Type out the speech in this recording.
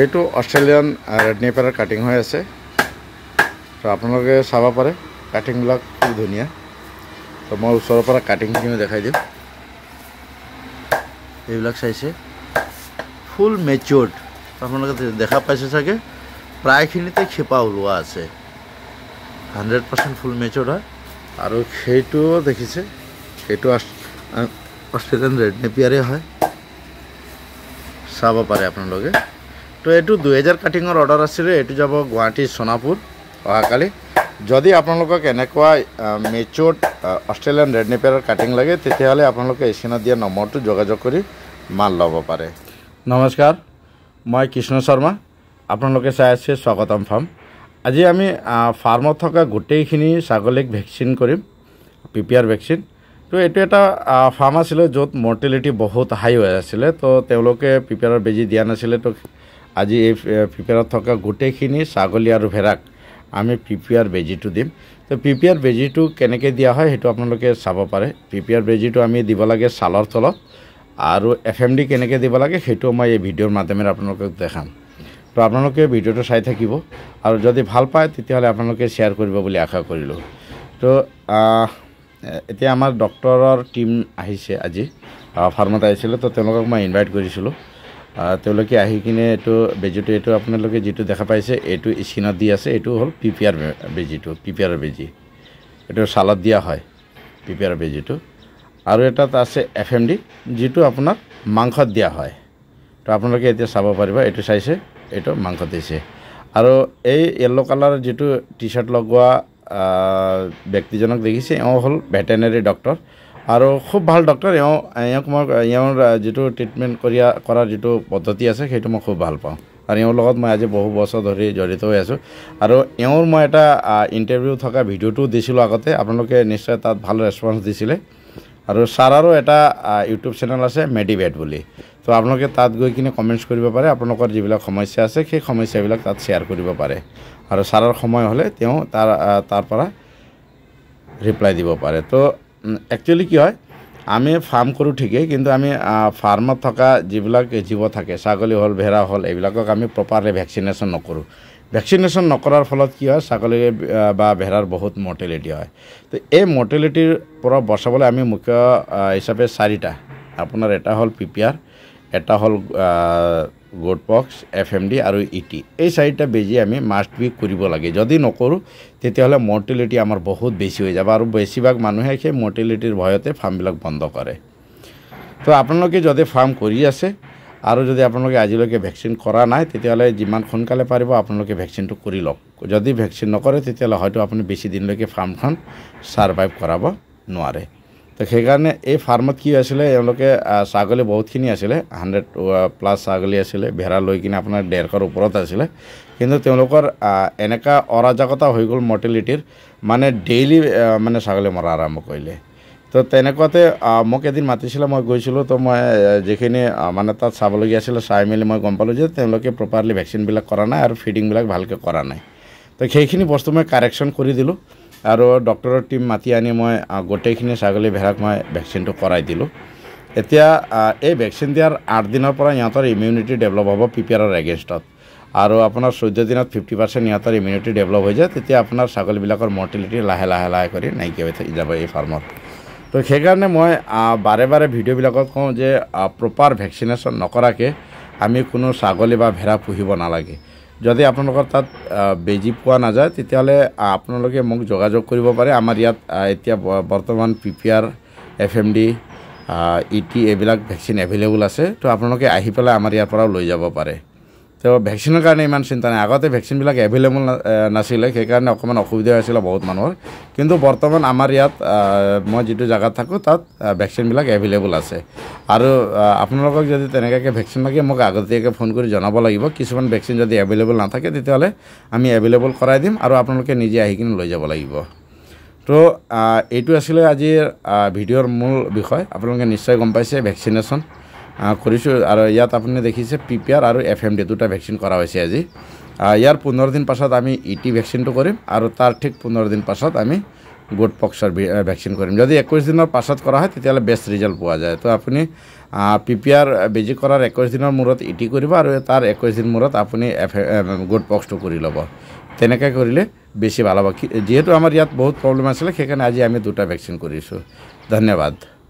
এইটো Australian red নেপাৰৰ cutting হৈ আছে তো আপোনালোকে চাব পাৰে কাটিংবিলাক খুব ধুনীয়া তো মই ওচৰৰ পৰা কাটিংখিনিও দেখাই দিওঁ এইবিলাক চাইছে ফুল মেচিয়ৰ্ড আপোনালোকে দেখা পাইছে চাগে প্ৰায়খিনিতে খেপা ওলোৱা আছে হাণ্ড্ৰেড পাৰ্চেণ্ট ফুল মেচিয়ৰ্ড হয় আৰু সেইটোও দেখিছে সেইটো অষ্ট্ৰেলিয়ান ৰেড নেপিয়াৰে হয় চাব পাৰে আপোনালোকে তো এইটো দুহেজাৰ কাটিঙৰ অৰ্ডাৰ আছিলে এইটো যাব গুৱাহাটী সোণাপুৰ অহাকালি যদি আপোনালোকক এনেকুৱা মেচিয়ৰ্ড অষ্ট্ৰেলিয়ান ৰেড নেপেৰৰ কাটিং লাগে তেতিয়াহ'লে আপোনালোকে এছিনত দিয়া নম্বৰটো যোগাযোগ কৰি মাল ল'ব পাৰে নমস্কাৰ মই কৃষ্ণ শৰ্মা আপোনালোকে চাই আছে স্বাগতম ফাৰ্ম আজি আমি ফাৰ্মত থকা গোটেইখিনি ছাগলীক ভেকচিন কৰিম পি পি আৰ ভেকচিন তো এইটো এটা ফাৰ্ম আছিলে য'ত মৰ্টেলিটি বহুত হাই হৈ আছিলে তো তেওঁলোকে পি পি আৰৰ বেজী দিয়া নাছিলে তো আজি এই প্ৰিপেয়াৰত থকা গোটেইখিনি ছাগলী আৰু ভেড়াক আমি প্ৰিপেয়াৰ বেজীটো দিম তো প্ৰিপেয়াৰ বেজীটো কেনেকৈ দিয়া হয় সেইটো আপোনালোকে চাব পাৰে প্ৰিপেয়াৰ বেজীটো আমি দিব লাগে ছালৰ তলত আৰু এফ এম ডি কেনেকৈ দিব লাগে সেইটো মই এই ভিডিঅ'ৰ মাধ্যমেৰে আপোনালোকক দেখাম তো আপোনালোকে ভিডিঅ'টো চাই থাকিব আৰু যদি ভাল পায় তেতিয়াহ'লে আপোনালোকে শ্বেয়াৰ কৰিব বুলি আশা কৰিলোঁ তো এতিয়া আমাৰ ডক্টৰৰ টীম আহিছে আজি ফাৰ্মত আহিছিলে তো তেওঁলোকক মই ইনভাইট কৰিছিলোঁ তেওঁলোকে আহি কিনে এইটো বেজীটো এইটো আপোনালোকে যিটো দেখা পাইছে এইটো স্কিনত দি আছে এইটো হ'ল পি পি আৰ বেজীটো পি পি আৰ বেজী এইটো ছালত দিয়া হয় পি পি আৰ বেজীটো আৰু এটাত আছে এফ এম ডি যিটো আপোনাক মাংসত দিয়া হয় তো আপোনালোকে এতিয়া চাব পাৰিব এইটো চাইছে এইটো মাংসত দিছে আৰু এই য়েল্ল' কালাৰ যিটো টি শ্বাৰ্ট লগোৱা ব্যক্তিজনক দেখিছে এওঁ হ'ল ভেটেনেৰি ডক্টৰ আৰু খুব ভাল ডক্টৰ এওঁ এওঁক মই এওঁৰ যিটো ট্ৰিটমেণ্ট কৰিয়া কৰাৰ যিটো পদ্ধতি আছে সেইটো মই খুব ভাল পাওঁ আৰু এওঁৰ লগত মই আজি বহু বছৰ ধৰি জড়িত হৈ আছোঁ আৰু এওঁৰ মই এটা ইণ্টাৰভিউ থকা ভিডিঅ'টো দিছিলোঁ আগতে আপোনালোকে নিশ্চয় তাত ভাল ৰেচপঞ্চ দিছিলে আৰু ছাৰৰো এটা ইউটিউব চেনেল আছে মেডিভেট বুলি তো আপোনালোকে তাত গৈ কিনে কমেণ্টছ কৰিব পাৰে আপোনালোকৰ যিবিলাক সমস্যা আছে সেই সমস্যাবিলাক তাত শ্বেয়াৰ কৰিব পাৰে আৰু ছাৰৰ সময় হ'লে তেওঁ তাৰ তাৰ পৰা ৰিপ্লাই দিব পাৰে তো একচুৱেলি কি হয় আমি ফাৰ্ম কৰোঁ ঠিকেই কিন্তু আমি ফাৰ্মত থকা যিবিলাক জীৱ থাকে ছাগলী হ'ল ভেড়া হ'ল এইবিলাকক আমি প্ৰপাৰলি ভেকচিনেশ্যন নকৰোঁ ভেকচিনেশ্যন নকৰাৰ ফলত কি হয় ছাগলী বা ভেড়াৰ বহুত মৰ্টেলিটি হয় তো এই মৰ্টেলিটিৰ পৰা বচাবলৈ আমি মুখ্য হিচাপে চাৰিটা আপোনাৰ এটা হ'ল পি পি আৰ এটা হ'ল গোডপক্স এফ এম ডি আৰু ই e টি এই চাৰিটা বেজি আমি মাষ্ট বি কৰিব লাগে যদি নকৰোঁ তেতিয়াহ'লে মৰ্টিলিটি আমাৰ বহুত বেছি হৈ যাব আৰু বেছিভাগ মানুহে সেই মৰ্টিলিটিৰ ভয়তে ফাৰ্মবিলাক বন্ধ কৰে তো আপোনালোকে যদি ফাৰ্ম কৰি আছে আৰু যদি আপোনালোকে আজিলৈকে ভেকচিন কৰা নাই তেতিয়াহ'লে যিমান সোনকালে পাৰিব আপোনালোকে ভেকচিনটো কৰি লওক যদি ভেকচিন নকৰে তেতিয়াহ'লে হয়তো আপুনি বেছিদিনলৈকে ফাৰ্মখন ছাৰ্ভাইভ কৰাব নোৱাৰে তো সেইকাৰণে এই ফাৰ্মত কি আছিলে এওঁলোকে ছাগলী বহুতখিনি আছিলে হাণ্ড্ৰেড প্লাছ ছাগলী আছিলে ভেড়া লৈ কিনে আপোনাৰ ডেৰশৰ ওপৰত আছিলে কিন্তু তেওঁলোকৰ এনেকুৱা অৰাজকতা হৈ গ'ল মৰ্টেলিটিৰ মানে ডেইলি মানে ছাগলী মৰা আৰম্ভ কৰিলে তো তেনেকুৱাতে মোক এদিন মাতিছিলে মই গৈছিলোঁ তো মই যিখিনি মানে তাত চাবলগীয়া আছিলে চাই মেলি মই গম পালোঁ যে তেওঁলোকে প্ৰপাৰলি ভেকচিনবিলাক কৰা নাই আৰু ফিডিংবিলাক ভালকৈ কৰা নাই তো সেইখিনি বস্তু মই কাৰেকশ্যন কৰি দিলোঁ আৰু ডক্তৰৰ টীম মাতি আনি মই গোটেইখিনি ছাগলী ভেড়াক মই ভেকচিনটো কৰাই দিলোঁ এতিয়া এই ভেকচিন দিয়াৰ আঠদিনৰ পৰা সিহঁতৰ ইমিউনিটি ডেভেলপ হ'ব পি পি আৰৰ এগেইনষ্টত আৰু আপোনাৰ চৈধ্য দিনত ফিফটি পাৰ্চেণ্ট সিহঁতৰ ইমিউনিটি ডেভেলপ হৈ যায় তেতিয়া আপোনাৰ ছাগলীবিলাকৰ মৰ্টেলিটি লাহে লাহে লাহে কৰি নাইকিয়া হৈ থাকি যাব এই ফাৰ্মত তো সেইকাৰণে মই বাৰে বাৰে ভিডিঅ'বিলাকত কওঁ যে প্ৰপাৰ ভেকচিনেশ্যন নকৰাকৈ আমি কোনো ছাগলী বা ভেড়া পুহিব নালাগে যদি আপোনালোকৰ তাত বেজী পোৱা নাযায় তেতিয়াহ'লে আপোনালোকে মোক যোগাযোগ কৰিব পাৰে আমাৰ ইয়াত এতিয়া বৰ্তমান P P R F M D E T এইবিলাক ভেকচিন এভেইলেবল আছে তো আপোনালোকে আহি পেলাই আমাৰ ইয়াৰ পৰাও লৈ যাব পাৰে তো ভেকচিনৰ কাৰণে ইমান চিন্তা নাই আগতে ভেকচিনবিলাক এভেইলেবল নাছিলে সেইকাৰণে অকণমান অসুবিধা হৈছিলে বহুত মানুহৰ কিন্তু বৰ্তমান আমাৰ ইয়াত মই যিটো জেগাত থাকোঁ তাত ভেকচিনবিলাক এভেইলেবল আছে আৰু আপোনালোকক যদি তেনেকুৱাকৈ ভেকচিন লাগে মোক আগতীয়াকৈ ফোন কৰি জনাব লাগিব কিছুমান ভেকচিন যদি এভেইলেবল নাথাকে তেতিয়াহ'লে আমি এভেইলেবল কৰাই দিম আৰু আপোনালোকে নিজে আহি কিনে লৈ যাব লাগিব তো এইটো আছিলে আজিৰ ভিডিঅ'ৰ মূল বিষয় আপোনালোকে নিশ্চয় গম পাইছে ভেকচিনেশ্যন কৰিছোঁ আৰু ইয়াত আপুনি দেখিছে পি পি আৰ আৰু এফ এম ডি দুটা ভেকচিন কৰা হৈছে আজি ইয়াৰ পোন্ধৰ দিন পাছত আমি ই টি ভেকচিনটো কৰিম আৰু তাৰ ঠিক পোন্ধৰ দিন পাছত আমি গুড পক্সৰ ভেকচিন কৰিম যদি একৈছ দিনৰ পাছত কৰা হয় তেতিয়াহ'লে বেষ্ট ৰিজাল্ট পোৱা যায় তো আপুনি পি পি আৰ বেজি কৰাৰ একৈছ দিনৰ মূৰত ই e টি কৰিব আৰু তাৰ একৈছ দিন মূৰত আপুনি এফ গুড পক্সটো কৰি ল'ব তেনেকৈ কৰিলে বেছি ভাল হ'ব যিহেতু আমাৰ ইয়াত বহুত প্ৰব্লেম আছিলে সেইকাৰণে আজি আমি দুটা ভেকচিন কৰিছোঁ ধন্যবাদ